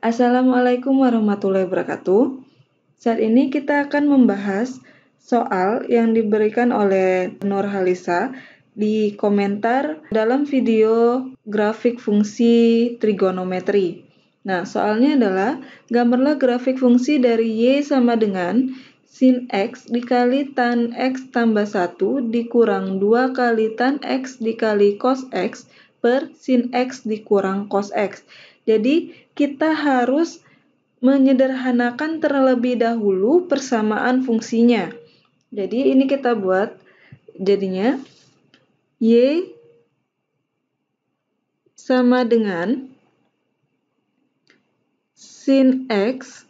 Assalamualaikum warahmatullahi wabarakatuh. Saat ini kita akan membahas soal yang diberikan oleh Nur Halisa di komentar dalam video grafik fungsi trigonometri. Nah, soalnya adalah gambarlah grafik fungsi dari Y sama dengan sin X dikali tan X tambah 1 dikurang 2 kali tan X dikali cos X per sin X dikurang cos X. Jadi, kita harus menyederhanakan terlebih dahulu persamaan fungsinya. Jadi ini kita buat jadinya Y sama dengan sin X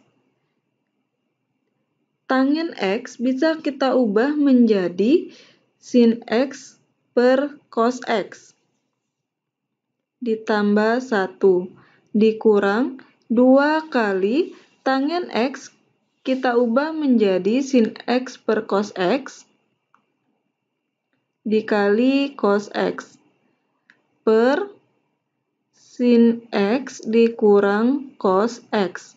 tangen X bisa kita ubah menjadi sin X per cos X ditambah 1 dikurang 2 kali tangen X kita ubah menjadi sin X per cos X dikali cos X per sin X dikurang cos X.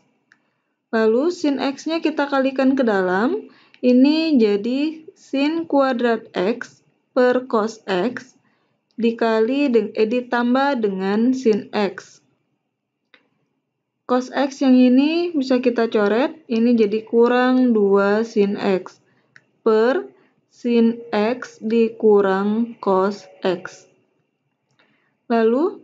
Lalu sin X-nya kita kalikan ke dalam, ini jadi sin kuadrat X per cos X dikali eh, ditambah dengan sin X. Cos X yang ini bisa kita coret, ini jadi kurang 2 sin X per sin X dikurang cos X. Lalu,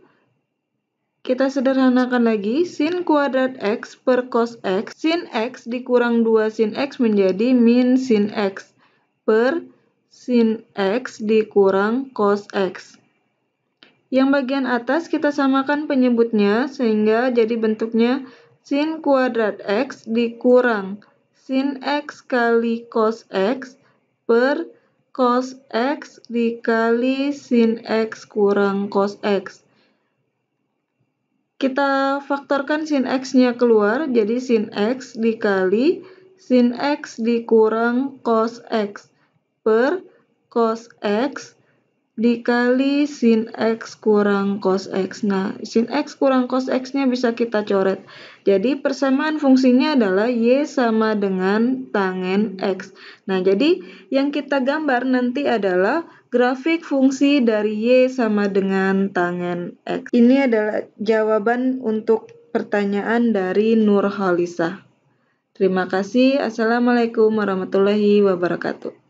kita sederhanakan lagi, sin kuadrat X per cos X, sin X dikurang 2 sin X menjadi min sin X per sin X dikurang cos X. Yang bagian atas kita samakan penyebutnya sehingga jadi bentuknya sin kuadrat x dikurang sin x kali cos x per cos x dikali sin x kurang cos x. Kita faktorkan sin x-nya keluar, jadi sin x dikali sin x dikurang cos x per cos x dikali sin x kurang cos x. Nah, sin x kurang cos x-nya bisa kita coret. Jadi, persamaan fungsinya adalah y sama dengan tangen x. Nah, jadi yang kita gambar nanti adalah grafik fungsi dari y sama dengan tangen x. Ini adalah jawaban untuk pertanyaan dari Nur Halisa. Terima kasih. Assalamualaikum warahmatullahi wabarakatuh.